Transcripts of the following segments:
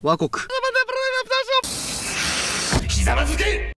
和国ひざまずけ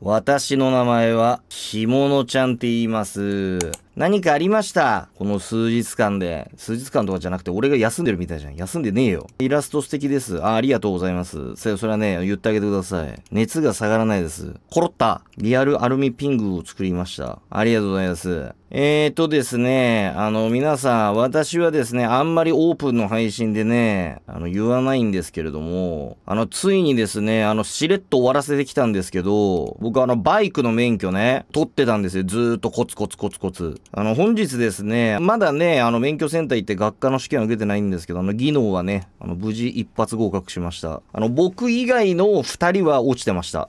私の名前は、ひものちゃんって言います。何かありました。この数日間で。数日間とかじゃなくて、俺が休んでるみたいじゃん。休んでねえよ。イラスト素敵です。あ、ありがとうございます。それはね、言ってあげてください。熱が下がらないです。コロッタ。リアルアルミピングを作りました。ありがとうございます。えーとですね、あの、皆さん、私はですね、あんまりオープンの配信でね、あの、言わないんですけれども、あの、ついにですね、あの、しれっと終わらせてきたんですけど、僕あの、バイクの免許ね、取ってたんですよ。ずーっとコツコツコツコツ。あの、本日ですね、まだね、あの、免許センター行って学科の試験を受けてないんですけど、あの、技能はね、あの、無事一発合格しました。あの、僕以外の2人は落ちてました。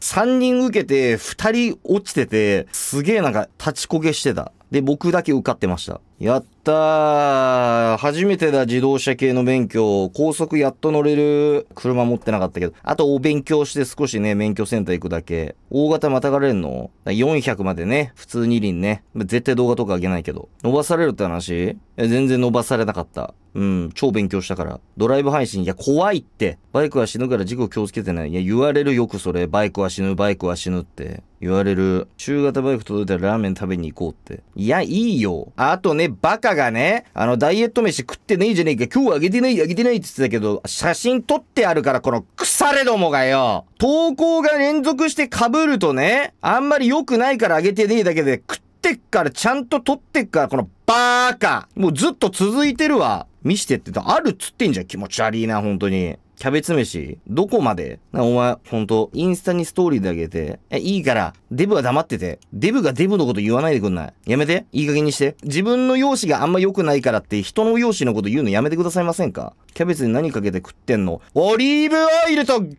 3 人受けて、2人落ちてて、すげえなんか立ちこげしてた。で、僕だけ受かってました。やったー初めてだ自動車系の免許。高速やっと乗れる。車持ってなかったけど。あとお勉強して少しね、免許センター行くだけ。大型またがれるの ?400 までね、普通二輪ね。絶対動画とかあげないけど。伸ばされるって話え全然伸ばされなかった。うん、超勉強したから。ドライブ配信、いや、怖いって。バイクは死ぬから事故気をつけてない。いや、言われるよくそれ。バイクは死ぬ、バイクは死ぬって。言われる。中型バイク届いたらラーメン食べに行こうって。いや、いいよ。あとね、バカがね、あの、ダイエット飯食ってねえじゃねえか。今日あげてない、あげてないって言ってたけど、写真撮ってあるから、この腐れどもがよ。投稿が連続して被るとね、あんまり良くないからあげてねえだけで、食ってっから、ちゃんと撮ってっから、このバーカ。もうずっと続いてるわ。見してってあるっつってんじゃん。気持ち悪いな、本当に。キャベツ飯どこまでお前、ほんと、インスタにストーリーであげて、え、いいから、デブは黙ってて。デブがデブのこと言わないでくんない。やめて。いい加減にして。自分の容姿があんま良くないからって、人の容姿のこと言うのやめてくださいませんかキャベツに何かけて食ってんのオリーブオイルと岩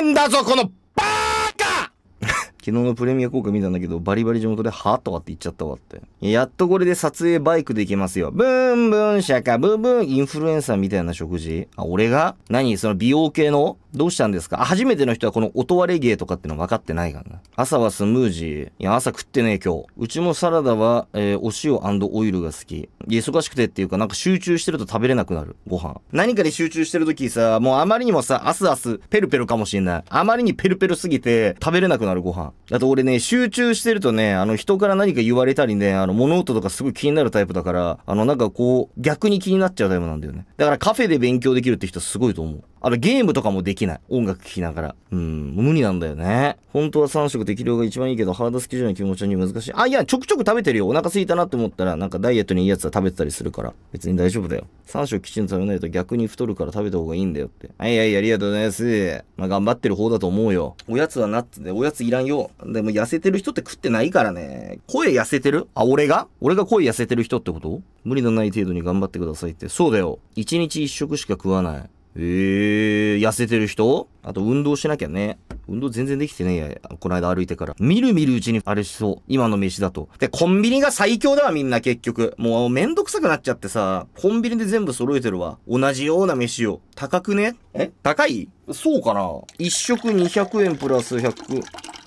塩だぞ、この昨日のプレミア公開見たんだけど、バリバリ地元で、はとかって言っちゃったわって。やっとこれで撮影バイクで行けますよ。ブンブン、シャカブーブン、インフルエンサーみたいな食事あ、俺が何その美容系のどうしたんですか初めての人はこの音割れ芸とかっての分かってないからな。朝はスムージー。いや、朝食ってねえ今日。うちもサラダは、えー、お塩オイルが好き。忙しくてっていうか、なんか集中してると食べれなくなる。ご飯。何かに集中してる時さ、もうあまりにもさ、アスアス、ペルペルかもしんない。あまりにペルペルすぎて、食べれなくなるご飯。だと俺ね、集中してるとね、あの人から何か言われたりね、あの物音とかすごい気になるタイプだから、あのなんかこう、逆に気になっちゃうタイプなんだよね。だからカフェで勉強できるって人すごいと思う。あれゲームとかもできない。音楽聴きながら。うん、無理なんだよね。本当は3食適量が一番いいけど、ハードスケジュールの気持ちに難しい。あ、いや、ちょくちょく食べてるよ。お腹すいたなって思ったら、なんかダイエットにいいやつは食べてたりするから。別に大丈夫だよ。3食きちんと食べないと逆に太るから食べた方がいいんだよって。はいはい、ありがとうございます。まあ、頑張ってる方だと思うよ。おやつはナッツで、おやついらんよ。でも痩せてる人って食ってないからね。声痩せてるあ、俺が俺が声痩せてる人ってこと無理のない程度に頑張ってくださいって。そうだよ。1日1食しか食わない。ええー、痩せてる人あと運動しなきゃね。運動全然できてねえや。この間歩いてから。みるみるうちにあれしそう。今の飯だと。で、コンビニが最強だわ、みんな結局。もうめんどくさくなっちゃってさ、コンビニで全部揃えてるわ。同じような飯を。高くねえ高いそうかな ?1 食200円プラス100。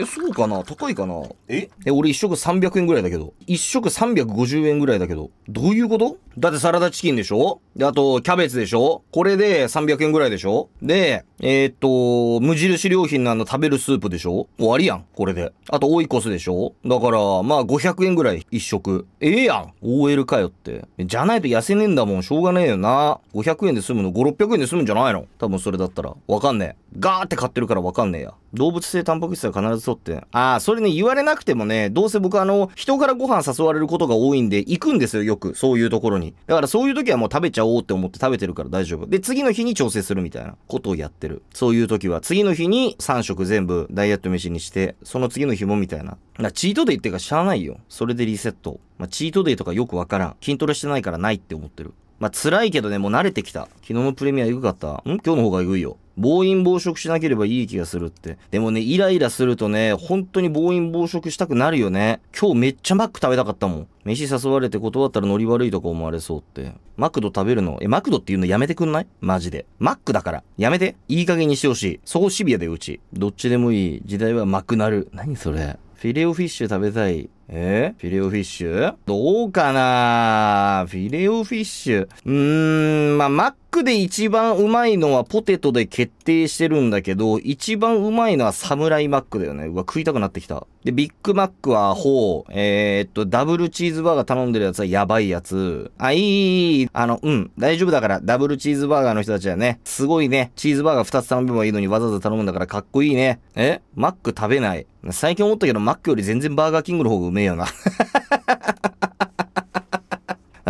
え、そうかな高いかなええ、俺一食300円ぐらいだけど。一食350円ぐらいだけど。どういうことだってサラダチキンでしょで、あと、キャベツでしょこれで300円ぐらいでしょで、えー、っと、無印良品のあの食べるスープでしょ終わりやん、これで。あと、オイコスでしょだから、まあ500円ぐらい一食。ええー、やん !OL かよって。じゃないと痩せねえんだもん、しょうがねえよな。500円で済むの、5、600円で済むんじゃないの多分それだったら。わかんねえ。ガーって買ってるからわかんねえや。動物性タンパク質は必ず取って。ああ、それね、言われなくてもね、どうせ僕あの、人からご飯誘われることが多いんで、行くんですよ、よく。そういうところに。だからそういう時はもう食べちゃおうって思って食べてるから大丈夫。で、次の日に調整するみたいなことをやってる。そういう時は、次の日に3食全部ダイエット飯にして、その次の日もみたいな。な、チートデイってかしゃあないよ。それでリセット。まあ、チートデイとかよくわからん。筋トレしてないからないって思ってる。まあ、辛いけどね、もう慣れてきた。昨日のプレミアエグかった。ん今日の方がエグいよ。暴飲暴食しなければいい気がするって。でもね、イライラするとね、本当に暴飲暴食したくなるよね。今日めっちゃマック食べたかったもん。飯誘われて断ったらノリ悪いとか思われそうって。マクド食べるのえ、マクドっていうのやめてくんないマジで。マックだから。やめて。いい加減にしてほしい。そこシビアでうち。どっちでもいい。時代はマクなる。何それフィレオフィッシュ食べたい。えフィレオフィッシュどうかなフィレオフィッシュ。うーん、まあ、マッックで一番うまいのはポテトで決定してるんだけど、一番うまいのはサムライマックだよね。うわ、食いたくなってきた。で、ビッグマックはほう、えー、っと、ダブルチーズバーガー頼んでるやつはやばいやつ。あ、いいいい、あの、うん、大丈夫だから、ダブルチーズバーガーの人たちはね、すごいね、チーズバーガー二つ頼めばいいのにわざわざ頼むんだからかっこいいね。えマック食べない。最近思ったけど、マックより全然バーガーキングの方がうめえよな。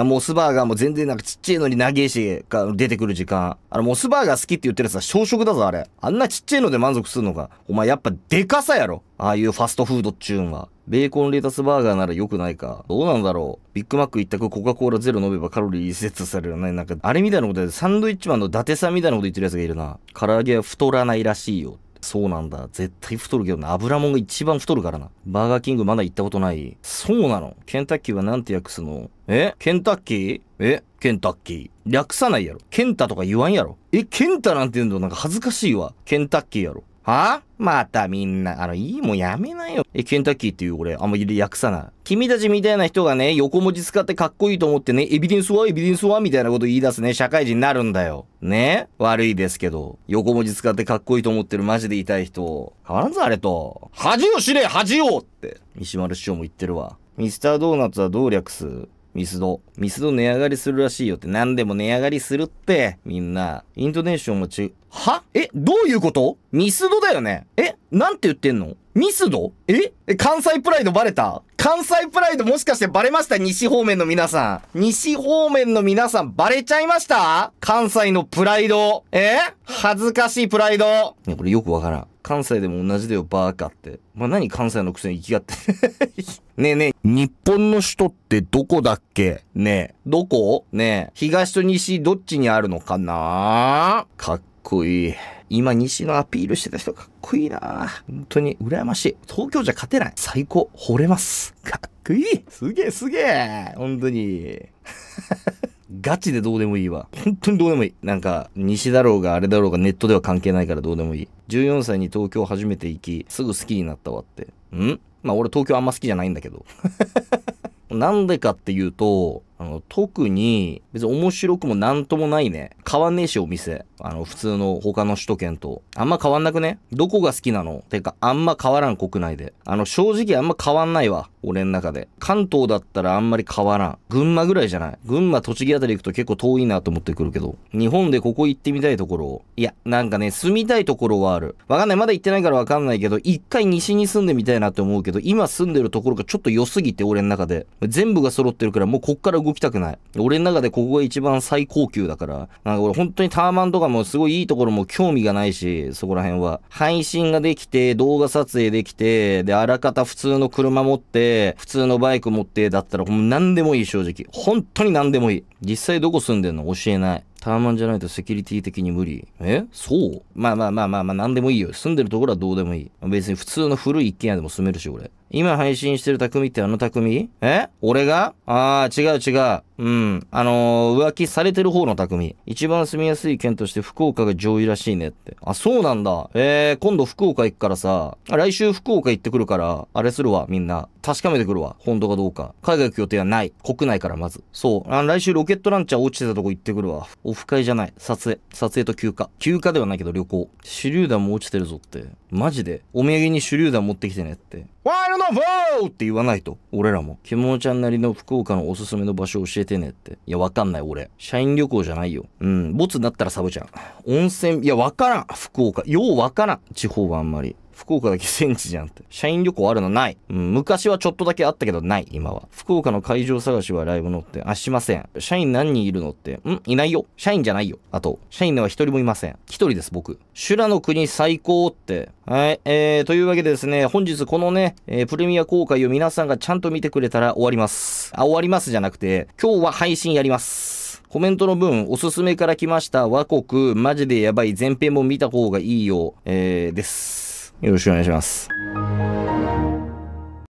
モスバーガーも全然なんかちっちゃいのに長えし、が出てくる時間。あの、モスバーガー好きって言ってるやつは小食だぞ、あれ。あんなちっちゃいので満足するのか。お前やっぱでかさやろ。ああいうファストフードっちゅうんは。ベーコンレタスバーガーなら良くないか。どうなんだろう。ビッグマック一択コカ・コーラゼロ飲めばカロリー移設されるね。なんか、あれみたいなことで、サンドイッチマンの伊達さんみたいなこと言ってるやつがいるな。唐揚げは太らないらしいよ。そうなんだ。絶対太るけどな。油もんが一番太るからな。バーガーキングまだ行ったことない。そうなの。ケンタッキーはなんて訳すのえケンタッキーえケンタッキー。略さないやろ。ケンタとか言わんやろ。え、ケンタなんて言うんだなんか恥ずかしいわ。ケンタッキーやろ。はまたみんな、あの、いいもんやめなよ。え、ケンタッキーっていう俺、あんまり訳さない。君たちみたいな人がね、横文字使ってかっこいいと思ってね、エビデンスはエビデンスはみたいなこと言い出すね、社会人になるんだよ。ね悪いですけど、横文字使ってかっこいいと思ってるマジで痛い人、変わらんぞあれと。恥を知れ恥をって、石丸師匠も言ってるわ。ミスタードーナツはどう略すミスド。ミスド値上がりするらしいよって。何でも値上がりするって、みんな。イントネーションも中はえどういうことミスドだよねえなんて言ってんのミスドえ関西プライドバレた関西プライドもしかしてバレました西方面の皆さん。西方面の皆さんバレちゃいました関西のプライド。え恥ずかしいプライド。これよくわからん。関西でも同じだよ、バーカって。まあ、何関西のくせに生きがって。ねえねえ、日本の首都ってどこだっけねえ、どこねえ、東と西どっちにあるのかなかっこいい。今西のアピールしてた人かっこいいな本当に羨ましい。東京じゃ勝てない。最高。惚れます。かっこいい。すげえすげえ。本当に。ガチでどうでもいいわ。本当にどうでもいい。なんか、西だろうがあれだろうがネットでは関係ないからどうでもいい。14歳に東京初めて行き、すぐ好きになったわって。んまあ俺東京あんま好きじゃないんだけど。なんでかっていうと、あの、特に、別に面白くもなんともないね。変わんねえし、お店。あの、普通の他の首都圏と。あんま変わんなくねどこが好きなのてか、あんま変わらん、国内で。あの、正直あんま変わんないわ。俺ん中で。関東だったらあんまり変わらん。群馬ぐらいじゃない群馬、栃木あたり行くと結構遠いなと思ってくるけど。日本でここ行ってみたいところ。いや、なんかね、住みたいところはある。わかんない。まだ行ってないからわかんないけど、一回西に住んでみたいなって思うけど、今住んでるところがちょっと良すぎて、俺ん中で。全部が揃ってるから、もうこっから動動きたくない。俺の中でここが一番最高級だから。なんか俺本当にターマンとかもすごいいいところも興味がないし、そこら辺は。配信ができて、動画撮影できて、で、あらかた普通の車持って、普通のバイク持って、だったらもう何でもいい正直。本当に何でもいい。実際どこ住んでんの教えない。ターマンじゃないとセキュリティ的に無理。えそうまあまあまあまあまあ、何でもいいよ。住んでるところはどうでもいい。別に普通の古い一軒家でも住めるし、俺。今配信してる匠ってあの匠え俺がああ、違う違う。うん。あのー、浮気されてる方の匠。一番住みやすい県として福岡が上位らしいねって。あ、そうなんだ。えー、今度福岡行くからさ、来週福岡行ってくるから、あれするわ、みんな。確かめてくるわ。本当かどうか。海外行く予定はない。国内からまず。そう。あ来週ロケットランチャー落ちてたとこ行ってくるわ。オフ会じゃない。撮影。撮影と休暇。休暇ではないけど旅行。手榴弾も落ちてるぞって。マジで。お土産に手榴弾持ってきてねって。ワイルドフォーって言わないと。俺らも。キモちゃんなりの福岡のおすすめの場所を教えててねって。いや、わかんない、俺。社員旅行じゃないよ。うん、ボツになったらサブちゃん。温泉、いや、わからん、福岡。ようわからん、地方はあんまり。福岡だけ戦地じゃんって。社員旅行あるのない。うん、昔はちょっとだけあったけどない、今は。福岡の会場探しはライブのって、あ、しません。社員何人いるのって、んいないよ。社員じゃないよ。あと、社員では一人もいません。一人です、僕。修羅の国最高って。はい、えー、というわけでですね、本日このね、えー、プレミア公開を皆さんがちゃんと見てくれたら終わります。あ、終わりますじゃなくて、今日は配信やります。コメントの分、おすすめから来ました。和国、マジでやばい、前編も見た方がいいよ、えー、です。よろしくお願いします。